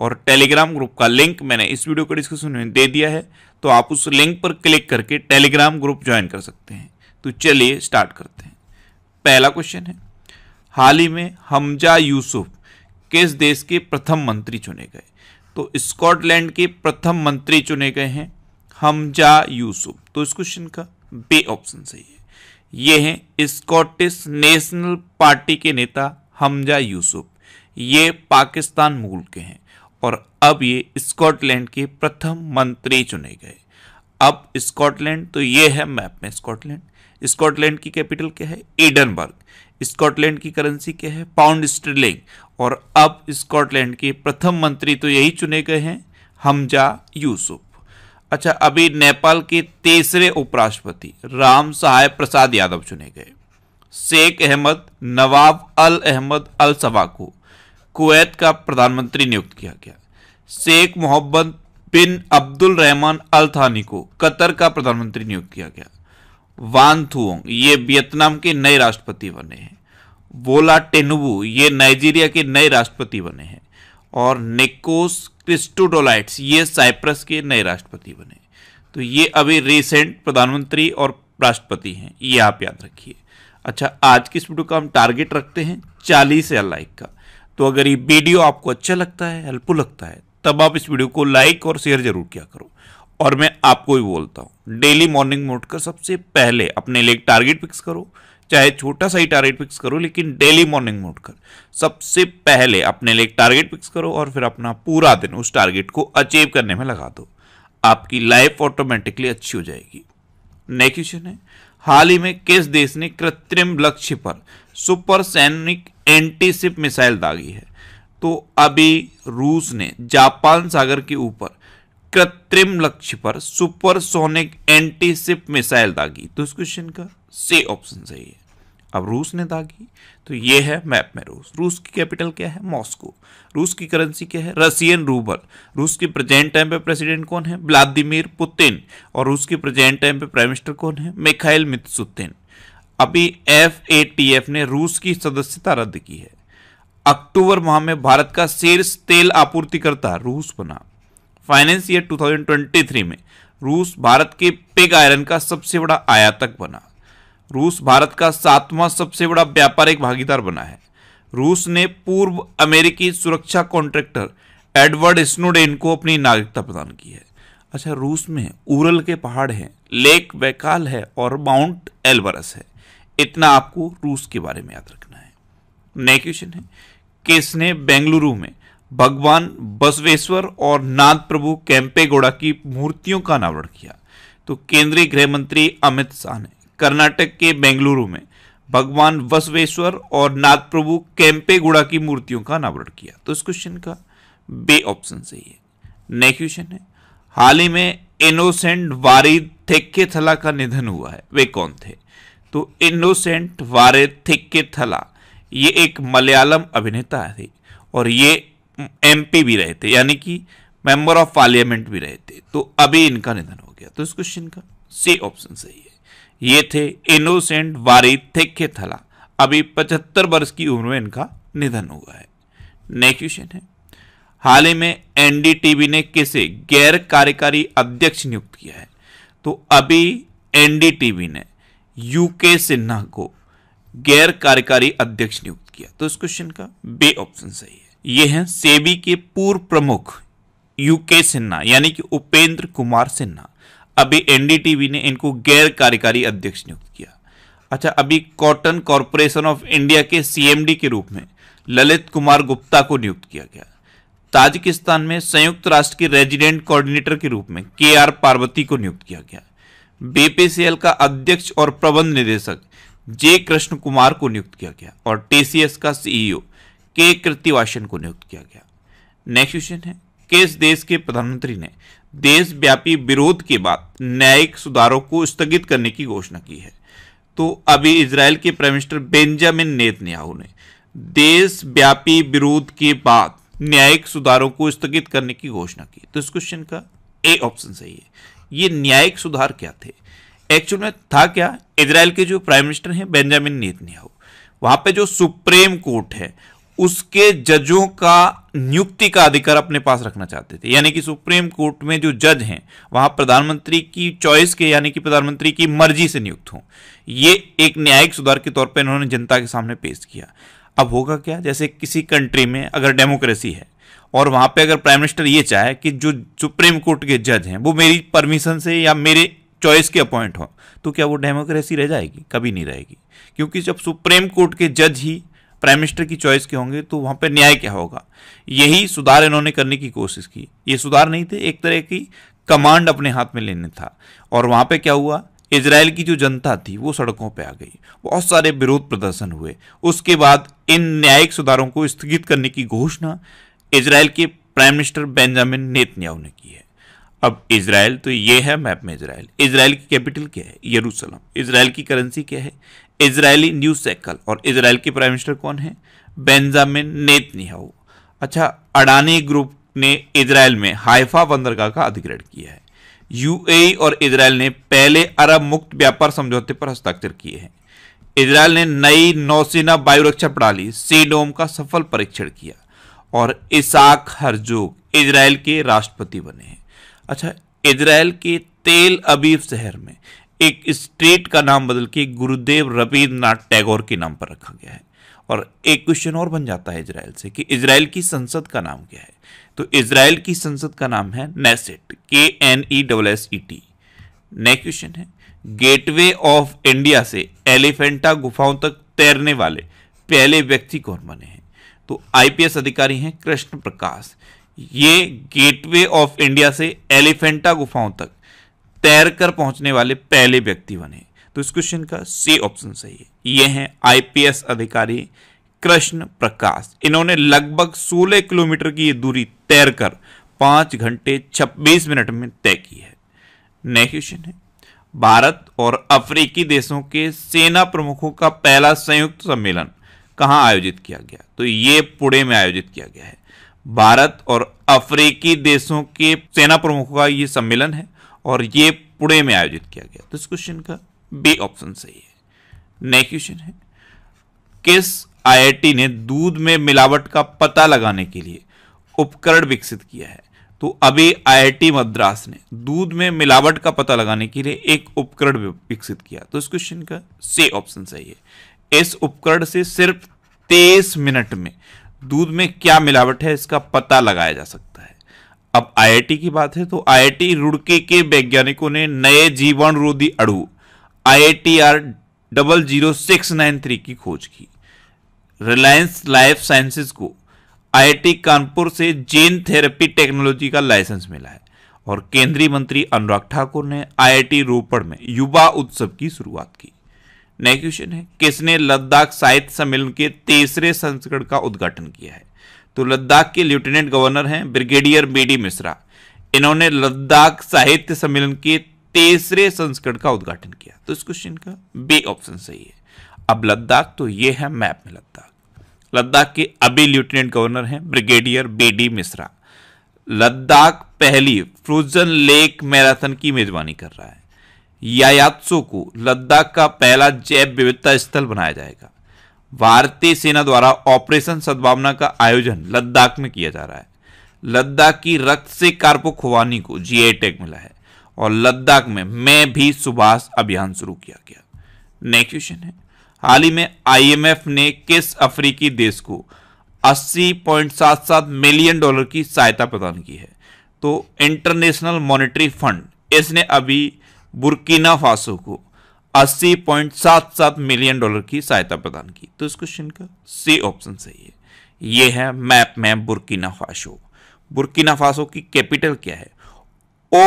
और Telegram group का link मैंने इस वीडियो के डिस्क्रिप्शन में दे दिया है तो आप उस लिंक पर क्लिक करके टेलीग्राम ग्रुप ज्वाइन कर सकते हैं तो चलिए स्टार्ट करते हैं पहला क्वेश्चन है हाल ही में हमजा यूसुफ किस देश के प्रथम मंत्री चुने गए तो स्कॉटलैंड के प्रथम मंत्री चुने गए हैं हमजा यूसुफ तो इस क्वेश्चन का बे ऑप्शन सही है ये हैं स्कॉटिश नेशनल पार्टी के नेता हमजा यूसुफ ये पाकिस्तान मूल के हैं और अब ये स्कॉटलैंड के प्रथम मंत्री चुने गए अब स्कॉटलैंड तो ये है मैप में स्कॉटलैंड स्कॉटलैंड की कैपिटल क्या है एडनबर्ग स्कॉटलैंड की करेंसी क्या है पाउंड स्टर्लिंग और अब स्कॉटलैंड के प्रथम मंत्री तो यही चुने गए हैं हमजा यूसुफ अच्छा अभी नेपाल के तीसरे उपराष्ट्रपति राम सहाय प्रसाद यादव चुने गए Sheikh Ahmad Nawaf Al Ahmad Al सबाकू कुवैत का प्रधानमंत्री नियुक्त किया गया शेख मोहम्मद बिन अब्दुल रहमान अल थानी को कतर का प्रधानमंत्री नियुक्त किया गया वान थुओंग ये वियतनाम के नए राष्ट्रपति बने हैं वोला टेनुबू ये नाइजीरिया के नए राष्ट्रपति बने हैं और निकोस क्रिस्टोडोलाइट्स ये साइप्रस के नए राष्ट्रपति बने तो ये अभी रिसेंट प्रधानमंत्री और राष्ट्रपति हैं ये आप याद रखिए अच्छा आज की इस वीडियो का हम टारगेट रखते हैं चालीस या लाइक का तो अगर ये वीडियो आपको अच्छा लगता है हेल्पफुल लगता है तब आप इस वीडियो को लाइक और शेयर जरूर किया करो और मैं आपको भी बोलता हूँ डेली मॉर्निंग में उठकर सबसे पहले अपने लिए टारगेट फिक्स करो चाहे छोटा सा ही टारगेट फिक्स करो लेकिन डेली मॉर्निंग में उठकर सबसे पहले अपने लिए टारगेट फिक्स करो और फिर अपना पूरा दिन उस टारगेट को अचीव करने में लगा दो आपकी लाइफ ऑटोमेटिकली अच्छी हो जाएगी नेक्स्ट क्वेश्चन है हाल ही में किस देश ने कृत्रिम लक्ष्य पर सुपर सैनिक एंटीसिप मिसाइल दागी है तो अभी रूस ने जापान सागर के ऊपर कृत्रिम लक्ष्य पर सुपरसोनिक एंटीसिप मिसाइल दागी तो इस क्वेश्चन का सी ऑप्शन सही है अब रूस ने दागी तो ये है मैप में रूस रूस की कैपिटल क्या है मॉस्को रूस की करेंसी क्या है रसियन रूबल रूस के प्रेजेंट टाइम पे प्रेसिडेंट कौन है व्लादिमीर पुतिन और रूस के प्रेजेंट टाइम पे प्राइम मिनिस्टर कौन है मिखाइल मित्सुतिन अभी एफ ने रूस की सदस्यता रद्द की है अक्टूबर माह में भारत का शीर्ष तेल आपूर्तिकर्ता रूस बना फाइनेंस ईयर 2023 में रूस भारत के पिग आयरन का सबसे बड़ा आयातक बना रूस भारत का सातवां सबसे बड़ा व्यापारिक भागीदार बना है रूस ने पूर्व अमेरिकी सुरक्षा कॉन्ट्रैक्टर एडवर्ड स्नोडेन को अपनी नागरिकता प्रदान की है अच्छा रूस में उरल के पहाड़ हैं लेक बैकाल है और माउंट एल्बरस है इतना आपको रूस के बारे में याद रखना है नेक्स्ट क्वेश्चन है किसने बेंगलुरु में भगवान बसवेश्वर और नाद प्रभु कैंपेगौड़ा की मूर्तियों का अनावरण किया तो केंद्रीय गृह मंत्री अमित शाह ने कर्नाटक के बेंगलुरु में भगवान बसवेश्वर और नाद प्रभु कैंपेगौड़ा की मूर्तियों का अनावरण किया तो इस क्वेश्चन का बे ऑप्शन सही है नेक्स्ट क्वेश्चन है हाल ही में इनोसेंट वारिद थेक्के थला का निधन हुआ है वे कौन थे तो इनोसेंट वारे थिक्के थला ये एक मलयालम अभिनेता थे और ये एमपी भी रहे थे यानी कि मेंबर ऑफ पार्लियामेंट भी रहे थे तो अभी इनका निधन हो गया तो इस क्वेश्चन का सी ऑप्शन सही है ये थे इनोसेंट वारी थिक्के थला अभी पचहत्तर वर्ष की उम्र में इनका निधन हुआ है नेक्स्ट क्वेश्चन है हाल ही में एनडीटीवी ने किसे गैर कार्यकारी अध्यक्ष नियुक्त किया है तो अभी एनडीटीवी ने यूके सिन्हा को गैर कार्यकारी अध्यक्ष नियुक्त किया तो इस क्वेश्चन का बे ऑप्शन सही है यह है सेबी के पूर्व प्रमुख यूके सिन्हा यानी कि उपेंद्र कुमार सिन्हा अभी एनडीटीवी ने इनको गैर कार्यकारी अध्यक्ष नियुक्त किया अच्छा अभी कॉटन कॉरपोरेशन ऑफ इंडिया के सीएमडी के रूप में ललित कुमार गुप्ता को नियुक्त किया गया ताजिकिस्तान में संयुक्त राष्ट्र के रेजिडेंट कोऑर्डिनेटर के रूप में के आर पार्वती को नियुक्त किया गया बीपीसीएल का अध्यक्ष और प्रबंध निदेशक जे कृष्ण कुमार को नियुक्त किया गया और टीसीएस का सीईओ के e कृतिवासन को नियुक्त किया गया नेक्स्ट क्वेश्चन है किस देश के प्रधानमंत्री ने देशव्यापी विरोध के बाद न्यायिक सुधारों को स्थगित करने की घोषणा की है तो अभी इसराइल के प्राइम मिनिस्टर बेंजामिन नेतन्याहू ने देशव्यापी विरोध के बाद न्यायिक सुधारों को स्थगित करने की घोषणा की तो इस क्वेश्चन का ए ऑप्शन सही है ये न्यायिक सुधार क्या थे एक्चुअल में था क्या इसराइल के जो प्राइम मिनिस्टर हैं बेंजामिन नेतन्याहू वहाँ पे जो सुप्रीम कोर्ट है उसके जजों का नियुक्ति का अधिकार अपने पास रखना चाहते थे यानी कि सुप्रीम कोर्ट में जो जज हैं वहाँ प्रधानमंत्री की चॉइस के यानी कि प्रधानमंत्री की मर्जी से नियुक्त हों ये एक न्यायिक सुधार के तौर पर इन्होंने जनता के सामने पेश किया अब होगा क्या जैसे किसी कंट्री में अगर डेमोक्रेसी है और वहाँ पे अगर प्राइम मिनिस्टर ये चाहे कि जो सुप्रीम कोर्ट के जज हैं वो मेरी परमिशन से या मेरे चॉइस के अपॉइंट हों तो क्या वो डेमोक्रेसी रह जाएगी कभी नहीं रहेगी क्योंकि जब सुप्रीम कोर्ट के जज ही प्राइम मिनिस्टर की चॉइस के होंगे तो वहाँ पर न्याय क्या होगा यही सुधार इन्होंने करने की कोशिश की ये सुधार नहीं थे एक तरह की कमांड अपने हाथ में लेने था और वहाँ पर क्या हुआ इसराइल की जो जनता थी वो सड़कों पे आ गई बहुत सारे विरोध प्रदर्शन हुए उसके बाद इन न्यायिक सुधारों को स्थगित करने की घोषणा इसराइल के प्राइम मिनिस्टर बेंजामिन नेतन्याहू ने की है अब इसराइल तो ये है मैप में इसराइल इसराइल की कैपिटल क्या है यरूशलेम इसराइल की करेंसी क्या है इसराइली न्यूज सैकल और इसराइल के प्राइम मिनिस्टर कौन है बेंजामिन नेतन्याहू अच्छा अडानी ग्रुप ने इसराइल में हाइफा बंदरगाह का अधिग्रहण किया है यूएई और इसराइल ने पहले अरब मुक्त व्यापार समझौते पर हस्ताक्षर किए हैं इसराइल ने नई नौसेना वायुरक्षा प्रणाली सीडोम का सफल परीक्षण किया और इसाक हरजोग इजराइल के राष्ट्रपति बने हैं अच्छा इजराइल के तेल अबीब शहर में एक स्ट्रीट का नाम बदल के गुरुदेव रविन्द्रनाथ टैगोर के नाम पर रखा गया है और एक क्वेश्चन और बन जाता है इसराइल से कि इसराइल की संसद का नाम क्या है तो इसराइल की संसद का नाम है Knesset K N E double S E T next question है गेटवे ऑफ इंडिया से एलिफेंटा गुफाओं तक तैरने वाले पहले व्यक्ति कौन बने हैं तो आईपीएस अधिकारी हैं कृष्ण प्रकाश ये गेटवे ऑफ इंडिया से एलिफेंटा गुफाओं तक तैरकर पहुंचने वाले पहले व्यक्ति बने तो इस क्वेश्चन का सी ऑप्शन सही है ये हैं आईपीएस अधिकारी कृष्ण प्रकाश इन्होंने लगभग 16 किलोमीटर की ये दूरी तैरकर पांच घंटे 26 मिनट में तय की है नेक्स्ट क्वेश्चन है भारत और अफ्रीकी देशों के सेना प्रमुखों का पहला संयुक्त सम्मेलन कहाँ आयोजित किया गया तो ये पुणे में आयोजित किया गया है भारत और अफ्रीकी देशों के सेना प्रमुखों का ये सम्मेलन है और ये पुणे में आयोजित किया गया तो इस क्वेश्चन का बी ऑप्शन सही है नेक्स्ट क्वेश्चन है किस आईआईटी ने दूध में मिलावट का पता लगाने के लिए उपकरण विकसित किया है तो अभी आईआईटी मद्रास ने दूध में मिलावट का पता लगाने के लिए एक उपकरण विकसित किया तो इस क्वेश्चन का सी ऑप्शन सही है इस उपकरण से सिर्फ तेईस मिनट में दूध में क्या मिलावट है इसका पता लगाया जा सकता है अब आईआईटी की बात है तो आईआईटी रुड़के के वैज्ञानिकों ने नए जीवन रोधी अड़ु I R double zero six nine three की खोज की रिलायंस लाइफ साइंसेस को आईआईटी कानपुर से जेन थेरेपी टेक्नोलॉजी का लाइसेंस मिला है और केंद्रीय मंत्री अनुराग ठाकुर ने आईआईटी रोपड़ में युवा उत्सव की शुरुआत की नया क्वेश्चन है किसने लद्दाख साहित्य सम्मेलन के तीसरे संस्करण का उद्घाटन किया है तो लद्दाख के लेफ्टिनेंट गवर्नर हैं ब्रिगेडियर बी डी मिश्रा इन्होंने लद्दाख साहित्य सम्मेलन के तीसरे संस्करण का उद्घाटन किया तो इस क्वेश्चन का बी ऑप्शन सही है अब लद्दाख तो ये है मैप में लद्दाख लद्दाख के अभी लेफ्टिनेंट गवर्नर हैं brigadier B D Mishra Ladakh पहली फ्रोजन लेक मैराथन की मेजबानी कर रहा है यायात्सो को लद्दाख का पहला जैव विविधता स्थल बनाया जाएगा भारतीय सेना द्वारा ऑपरेशन सद्भावना का आयोजन लद्दाख में किया जा रहा है लद्दाख की रक्त से कार्पो खुवानी को जी टैग मिला है और लद्दाख में मैं भी सुभाष अभियान शुरू किया गया नेक्स्ट क्वेश्चन है हाल ही में आईएमएफ ने किस अफ्रीकी देश को 80.77 मिलियन डॉलर की सहायता प्रदान की है तो इंटरनेशनल मॉनेटरी फंड इसने अभी बुर्किना फासो को 80.77 मिलियन डॉलर की सहायता प्रदान की तो इस क्वेश्चन का सी ऑप्शन सही है यह है मैप में बुर्किना फासो बुर्किना फासो की कैपिटल क्या है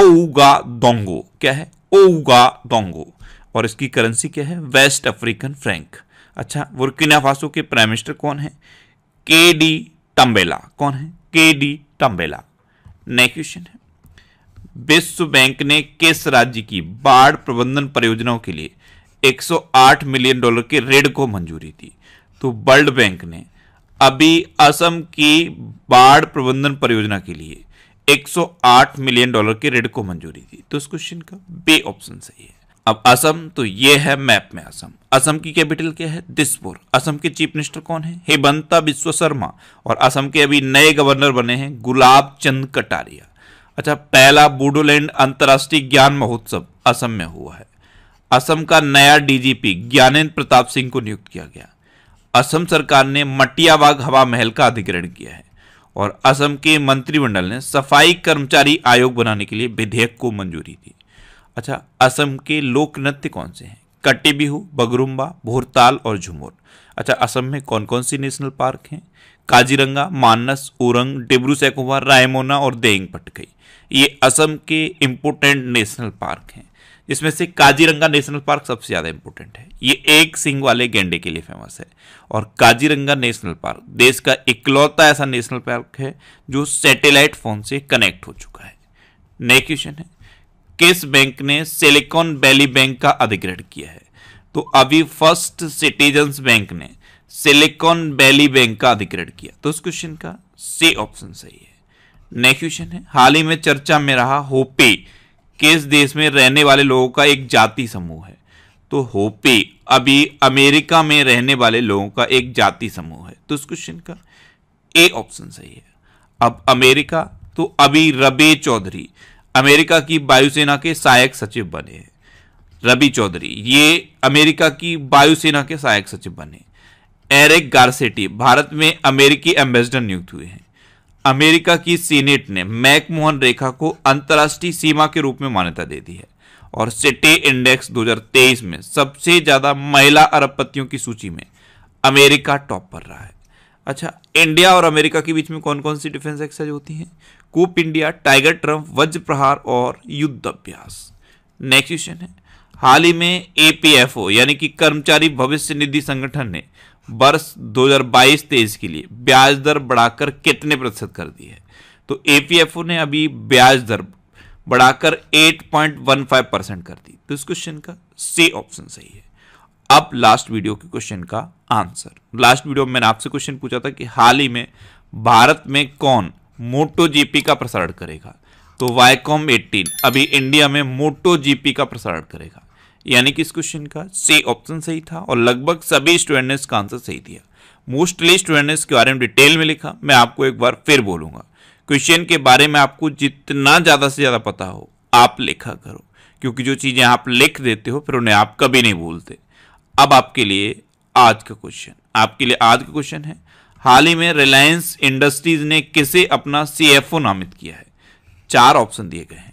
ओउगा दोंगो क्या है ओउगा दोंगो और इसकी करेंसी क्या है वेस्ट अफ्रीकन फ्रैंक अच्छा बुर्किना फासो के प्राइम मिनिस्टर कौन है के डी टम्बेला कौन है के डी टम्बेला नेक्स्ट क्वेश्चन है विश्व बैंक ने किस राज्य की बाढ़ प्रबंधन परियोजनाओं के लिए 108 मिलियन डॉलर के ऋण को मंजूरी दी तो वर्ल्ड बैंक ने अभी असम की बाढ़ प्रबंधन परियोजना के लिए 108 मिलियन डॉलर के ऋण को मंजूरी दी तो इस क्वेश्चन का बे ऑप्शन सही है अब असम तो ये है मैप में असम असम की कैपिटल क्या है दिसपुर असम के चीफ मिनिस्टर कौन है हेमंता बिश्व शर्मा और असम के अभी नए गवर्नर बने हैं गुलाब चंद कटारिया अच्छा पहला बोडोलैंड अंतर्राष्ट्रीय ज्ञान महोत्सव असम में हुआ है असम का नया डीजीपी ज्ञानेन्द्र प्रताप सिंह को नियुक्त किया गया असम सरकार ने मटियाबाग हवा महल का अधिग्रहण किया है और असम के मंत्रिमंडल ने सफाई कर्मचारी आयोग बनाने के लिए विधेयक को मंजूरी दी अच्छा असम के लोक नृत्य कौन से हैं कट्टी बिहू बगरुम्बा भोरताल और झुमोर अच्छा असम में कौन कौन सी नेशनल पार्क हैं काजीरंगा मानस ओरंग डिब्रू सैकोवा रायमोना और देंग पटकई ये असम के इम्पोर्टेंट नेशनल पार्क हैं जिसमें से काजीरंगा नेशनल पार्क सबसे ज़्यादा इम्पोर्टेंट है ये एक सिंग वाले गेंडे के लिए फेमस है और काजीरंगा नेशनल पार्क देश का इकलौता ऐसा नेशनल पार्क है जो सैटेलाइट फोन से कनेक्ट हो चुका है नेक्स्ट क्वेश्चन है किस बैंक ने सिलिकॉन वैली बैंक का अधिग्रहण किया है तो अभी फर्स्ट सिटीजन्स बैंक ने सिलिकॉन वैली बैंक का अधिग्रहण किया तो इस क्वेश्चन का सी ऑप्शन सही है नेक्स्ट क्वेश्चन है हाल ही में चर्चा में रहा होपे किस देश में रहने वाले लोगों का एक जाति समूह है तो होपे अभी अमेरिका में रहने वाले लोगों का एक जाति समूह है तो इस क्वेश्चन का ए ऑप्शन सही है अब अमेरिका तो अभी रबे चौधरी अमेरिका की वायुसेना के सहायक सचिव बने हैं रबी चौधरी ये अमेरिका की वायुसेना के सहायक सचिव बने एरिक गारसेटी भारत में अमेरिकी एम्बेसडर नियुक्त हुए हैं अमेरिका की सीनेट ने मैकमोहन रेखा को अंतर्राष्ट्रीय सीमा के रूप में मान्यता दे दी है और सिटी इंडेक्स 2023 में सबसे ज़्यादा महिला अरबपतियों की सूची में अमेरिका टॉप पर रहा है अच्छा इंडिया और अमेरिका के बीच में कौन कौन सी डिफेंस एक्सरसाइज होती हैं कूप इंडिया टाइगर ट्रम्प वज्र प्रहार और युद्ध अभ्यास नेक्स्ट क्वेश्चन है हाल ही में ए यानी कि कर्मचारी भविष्य निधि संगठन ने वर्ष 2022 हजार के लिए ब्याज दर बढ़ाकर कितने प्रतिशत कर दी है तो एपीएफओ ने अभी ब्याज दर बढ़ाकर 8.15 परसेंट कर दी तो इस क्वेश्चन का सी ऑप्शन सही है अब लास्ट वीडियो के क्वेश्चन का आंसर लास्ट वीडियो में मैंने आपसे क्वेश्चन पूछा था कि हाल ही में भारत में कौन मोटो जीपी का प्रसारण करेगा तो वाईकॉम 18 अभी इंडिया में मोटो जीपी का प्रसारण करेगा यानी कि इस क्वेश्चन का सी ऑप्शन सही था और लगभग सभी स्टूडेंट ने इसका आंसर सही दिया मोस्टली स्टूडेंट ने इसके बारे में डिटेल में लिखा मैं आपको एक बार फिर बोलूंगा क्वेश्चन के बारे में आपको जितना ज़्यादा से ज़्यादा पता हो आप लिखा करो क्योंकि जो चीज़ें आप लिख देते हो फिर उन्हें आप कभी नहीं भूलते अब आपके लिए आज का क्वेश्चन आपके लिए आज का क्वेश्चन है हाल ही में रिलायंस इंडस्ट्रीज ने किसे अपना सी नामित किया है चार ऑप्शन दिए गए हैं